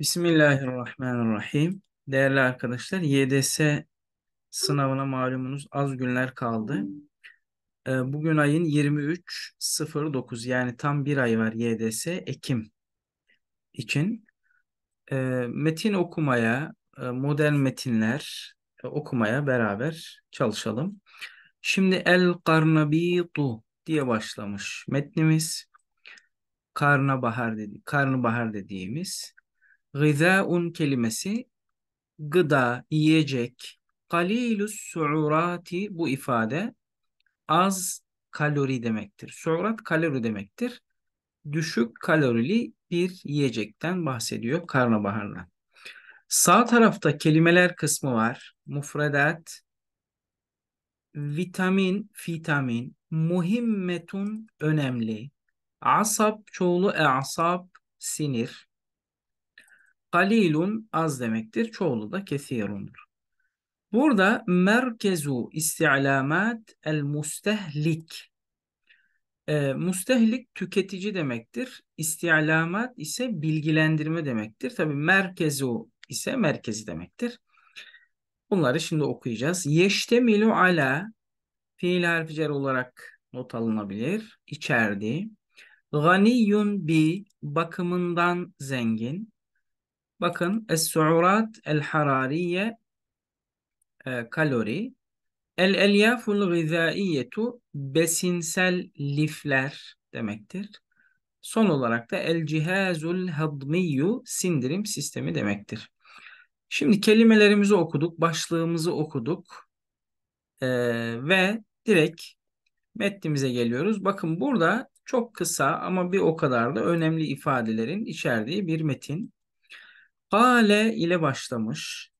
Bismillahirrahmanirrahim. Değerli arkadaşlar, YDS sınavına malumunuz az günler kaldı. Ee, bugün ayın 23.09 yani tam bir ay var YDS Ekim için. Ee, metin okumaya, e, model metinler e, okumaya beraber çalışalım. Şimdi El Karnabitu diye başlamış metnimiz. Karnabahar dedi, karnabahar dediğimiz Gızaun kelimesi gıda, yiyecek. Kalilus suurati bu ifade az kalori demektir. Surat kalori demektir. Düşük kalorili bir yiyecekten bahsediyor karnabaharla. Sağ tarafta kelimeler kısmı var. Mufredat, vitamin, vitamin, muhimmetun önemli. Asap çoğulu e asap sinir. Kalilun az demektir. Çoğulu da kesirundur. Burada merkezu isti'lamat el mustehlik. E, ee, mustehlik tüketici demektir. İsti'lamat ise bilgilendirme demektir. Tabi merkezu ise merkezi demektir. Bunları şimdi okuyacağız. Yeştemilu ala fiil harfi cer olarak not alınabilir. İçerdi. Ganiyun bi bakımından zengin. Bakın es-su'urat el-harariye e, kalori. El-elyaful gıdaiyetu besinsel lifler demektir. Son olarak da el-cihazul hadmiyyu sindirim sistemi demektir. Şimdi kelimelerimizi okuduk, başlığımızı okuduk ee, ve direkt metnimize geliyoruz. Bakın burada çok kısa ama bir o kadar da önemli ifadelerin içerdiği bir metin. Kale ile başlamış.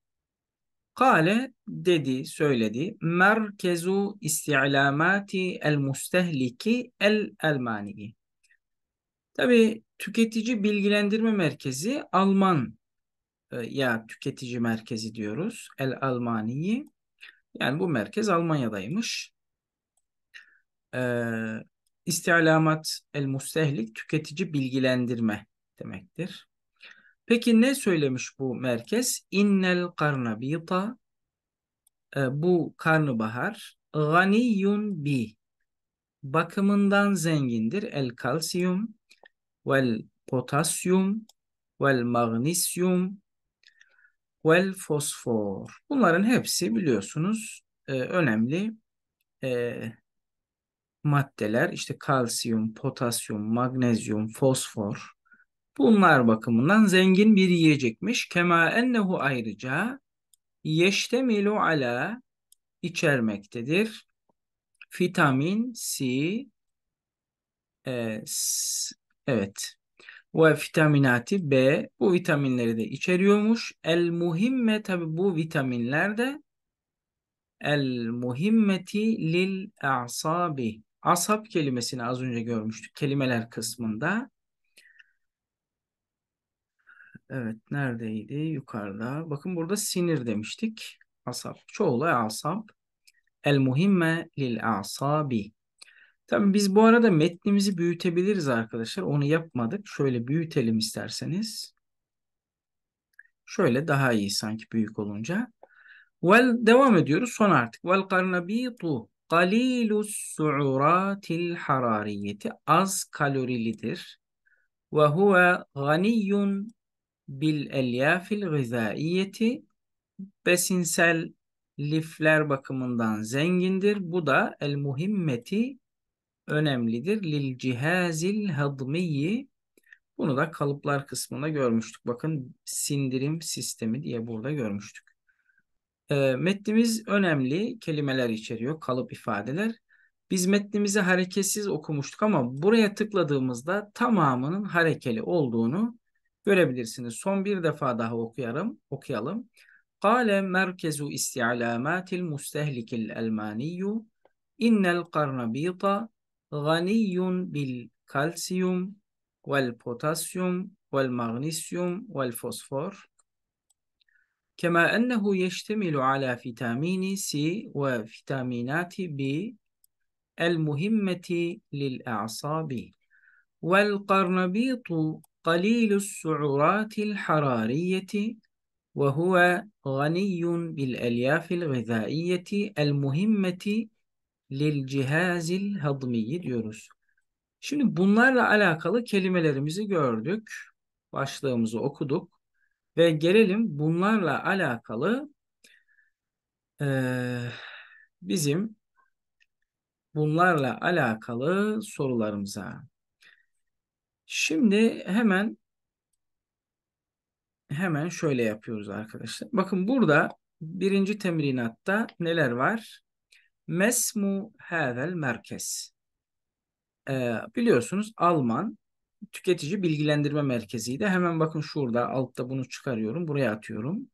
Kale dedi, söyledi. Merkezu isti'lamati el mustehliki el elmani. Tabi tüketici bilgilendirme merkezi Alman e, ya tüketici merkezi diyoruz. El Almani'yi. Yani bu merkez Almanya'daymış. Ee, istialamat el mustehlik tüketici bilgilendirme demektir. Peki ne söylemiş bu merkez? İnnel karnabita e, bu karnabahar ganiyun bi bakımından zengindir. El kalsiyum vel potasyum vel magnesyum vel fosfor. Bunların hepsi biliyorsunuz e, önemli e, maddeler. İşte kalsiyum, potasyum, magnezyum, fosfor. Bunlar bakımından zengin bir yiyecekmiş. Kema ennehu ayrıca yeştemilu ala içermektedir. Vitamin C e, evet ve vitaminati B bu vitaminleri de içeriyormuş. El muhimme tabi bu vitaminler de el muhimmeti lil asabi. Asap kelimesini az önce görmüştük kelimeler kısmında Evet neredeydi? Yukarıda. Bakın burada sinir demiştik. Asap. Çoğulu asap. El muhimme lil asabi. tabi biz bu arada metnimizi büyütebiliriz arkadaşlar. Onu yapmadık. Şöyle büyütelim isterseniz. Şöyle daha iyi sanki büyük olunca. Vel devam ediyoruz. Son artık. Vel karnabitu qalilus su'uratil harariyeti az kalorilidir. Ve huve ganiyyun bil elyafil gızaiyeti besinsel lifler bakımından zengindir. Bu da el muhimmeti önemlidir. Lil cihazil hadmiyi bunu da kalıplar kısmında görmüştük. Bakın sindirim sistemi diye burada görmüştük. E, metnimiz önemli kelimeler içeriyor, kalıp ifadeler. Biz metnimizi hareketsiz okumuştuk ama buraya tıkladığımızda tamamının harekeli olduğunu görebilirsiniz. Son bir defa daha okuyarım, okuyalım. Kale merkezu isti'lamatil mustehlikil elmaniyyu innel karnabita ganiyyun bil kalsiyum vel potasyum vel magnesyum vel fosfor كما أنه يشتمل على فيتامين سي وفيتامينات بي المهمة للأعصاب والقرنبيط قليل السعرات الحرارية وهو غني بالألياف الغذائية المهمة للcihaz الهضمي diyoruz. Şimdi bunlarla alakalı kelimelerimizi gördük. Başlığımızı okuduk. Ve gelelim bunlarla alakalı e, bizim bunlarla alakalı sorularımıza. Şimdi hemen hemen şöyle yapıyoruz arkadaşlar. Bakın burada birinci temrinatta neler var? Mesmu havel merkez. Ee, biliyorsunuz Alman tüketici bilgilendirme merkeziydi. Hemen bakın şurada altta bunu çıkarıyorum. Buraya atıyorum.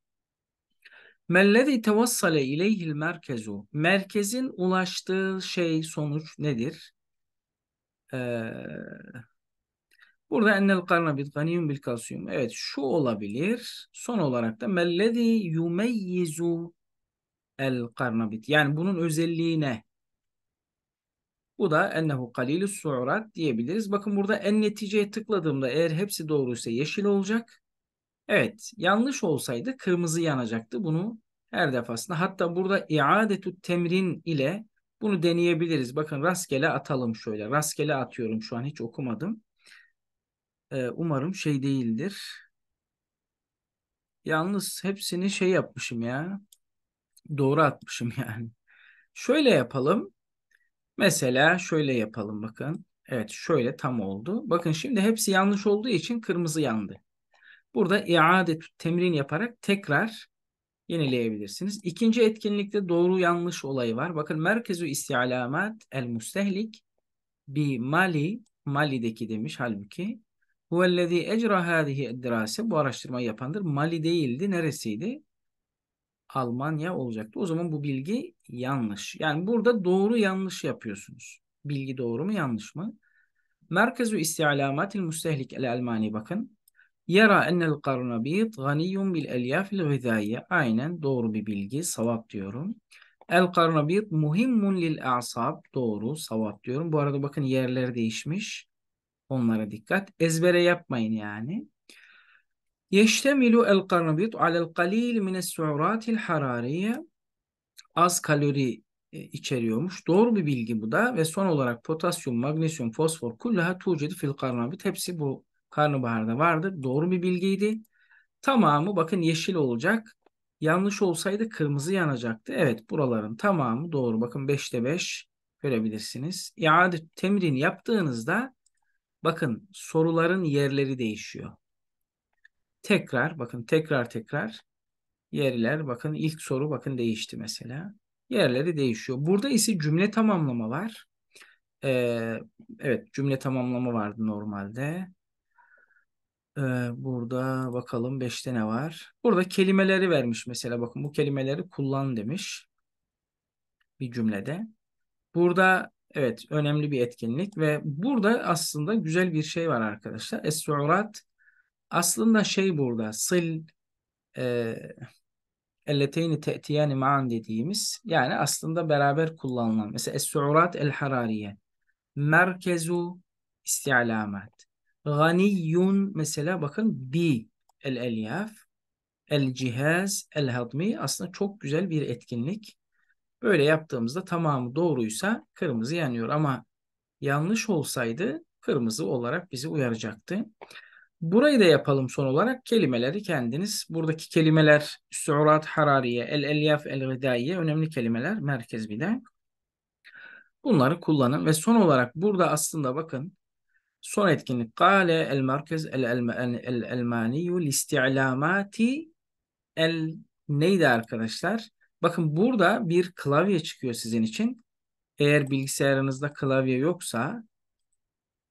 Mellezi tevassale ileyhil merkezu. Merkezin ulaştığı şey sonuç nedir? Eee Burada ennel karnabit ganiyum bil kalsiyum. Evet şu olabilir. Son olarak da mellezi yumeyyizu el karnabit. Yani bunun özelliğine, Bu da ennehu kalilü surat diyebiliriz. Bakın burada en neticeye tıkladığımda eğer hepsi doğruysa yeşil olacak. Evet yanlış olsaydı kırmızı yanacaktı. Bunu her defasında hatta burada iadetu temrin ile bunu deneyebiliriz. Bakın rastgele atalım şöyle. Rastgele atıyorum şu an hiç okumadım. Ee, umarım şey değildir. Yalnız hepsini şey yapmışım ya. Doğru atmışım yani. Şöyle yapalım. Mesela şöyle yapalım bakın. Evet şöyle tam oldu. Bakın şimdi hepsi yanlış olduğu için kırmızı yandı. Burada iade temrin yaparak tekrar yenileyebilirsiniz. İkinci etkinlikte doğru yanlış olayı var. Bakın merkezü istialamat el mustehlik bi mali Mali'deki demiş halbuki Huvellezî ecra hâzihi eddirâse. Bu araştırmayı yapandır. Mali değildi. Neresiydi? Almanya olacaktı. O zaman bu bilgi yanlış. Yani burada doğru yanlış yapıyorsunuz. Bilgi doğru mu yanlış mı? Merkezu İsti'alâmatil Müstehlik el Almani bakın. Yara ennel karnabit ganiyyum bil elyafil gıdâye. Aynen doğru bir bilgi. Savap diyorum. El karnabit muhimmun lil a'sab. Doğru. Savap diyorum. Bu arada bakın yerler değişmiş. Onlara dikkat. Ezbere yapmayın yani. Yeştemilu el karnabit alel qalil min su'ratil harariye. Az kalori e, içeriyormuş. Doğru bir bilgi bu da ve son olarak potasyum, magnesyum, fosfor kullaha tucedi fil karnabit hepsi bu karnabaharda vardır. Doğru bir bilgiydi. Tamamı bakın yeşil olacak. Yanlış olsaydı kırmızı yanacaktı. Evet buraların tamamı doğru. Bakın 5'te 5 görebilirsiniz. İade temrin yaptığınızda Bakın soruların yerleri değişiyor. Tekrar bakın tekrar tekrar yerler bakın ilk soru bakın değişti mesela. Yerleri değişiyor. Burada ise cümle tamamlama var. Ee, evet cümle tamamlama vardı normalde. Ee, burada bakalım 5'te ne var? Burada kelimeleri vermiş mesela. Bakın bu kelimeleri kullan demiş. Bir cümlede. Burada evet önemli bir etkinlik ve burada aslında güzel bir şey var arkadaşlar. Es-su'rat aslında şey burada sil e, elleteyni te'tiyani ma'an dediğimiz yani aslında beraber kullanılan mesela es-su'rat el-harariye merkezu isti'lamat ganiyun mesela bakın bi el-elyaf el-cihaz el-hadmi aslında çok güzel bir etkinlik Böyle yaptığımızda tamamı doğruysa kırmızı yanıyor ama yanlış olsaydı kırmızı olarak bizi uyaracaktı. Burayı da yapalım son olarak kelimeleri kendiniz. Buradaki kelimeler Surat Harariye, El Elyaf El Gıdaiye önemli kelimeler merkez bir de. Bunları kullanın ve son olarak burada aslında bakın son etkinlik Kale El Merkez El El El Elmaniyu Listi'lamati El neydi arkadaşlar? Bakın burada bir klavye çıkıyor sizin için. Eğer bilgisayarınızda klavye yoksa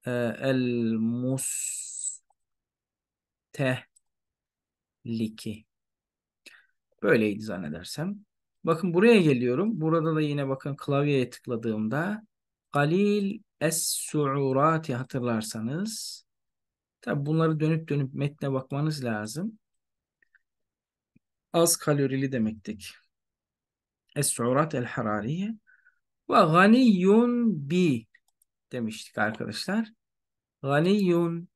e, el mustehliki böyleydi zannedersem. Bakın buraya geliyorum. Burada da yine bakın klavyeye tıkladığımda Galil Es-Su'urati hatırlarsanız tabi bunları dönüp dönüp metne bakmanız lazım. Az kalorili demektik. السعرات الحرارية ve ganiyun bi demiştik arkadaşlar. Ganiyun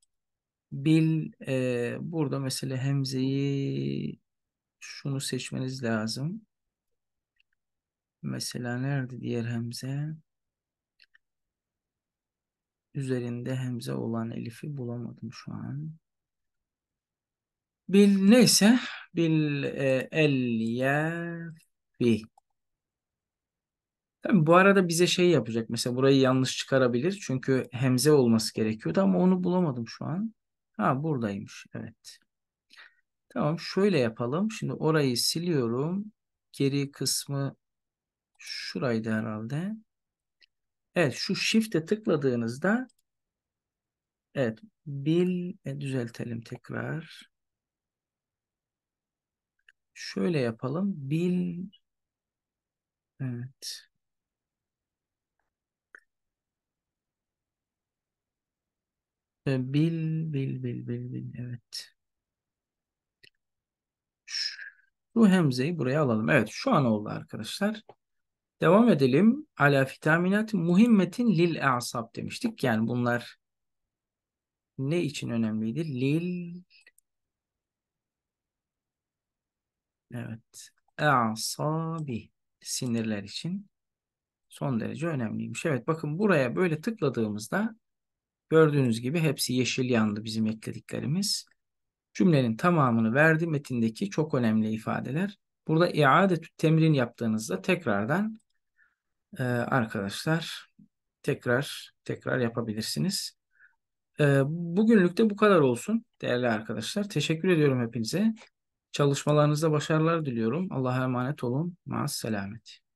bil e, burada mesela hemzeyi şunu seçmeniz lazım. Mesela nerede diğer hemze? Üzerinde hemze olan elifi bulamadım şu an. Bil neyse bil e, el ya fi Tabii bu arada bize şey yapacak. Mesela burayı yanlış çıkarabilir. Çünkü hemze olması gerekiyordu ama onu bulamadım şu an. Ha buradaymış. Evet. Tamam şöyle yapalım. Şimdi orayı siliyorum. Geri kısmı şuraydı herhalde. Evet şu shift'e tıkladığınızda evet bil e, düzeltelim tekrar. Şöyle yapalım. Bil evet. Bil, bil, bil, bil, bil. Evet. Şu hemzeyi buraya alalım. Evet şu an oldu arkadaşlar. Devam edelim. Ala fitaminat muhimmetin lil asab demiştik. Yani bunlar ne için önemliydi? Lil Evet. Asabi sinirler için son derece önemliymiş. Evet bakın buraya böyle tıkladığımızda Gördüğünüz gibi hepsi yeşil yandı bizim eklediklerimiz. Cümlenin tamamını verdi metindeki çok önemli ifadeler. Burada iadetü temrin yaptığınızda tekrardan e, arkadaşlar tekrar tekrar yapabilirsiniz. E, bugünlük de bu kadar olsun değerli arkadaşlar. Teşekkür ediyorum hepinize. Çalışmalarınızda başarılar diliyorum. Allah'a emanet olun. Maaz selamet.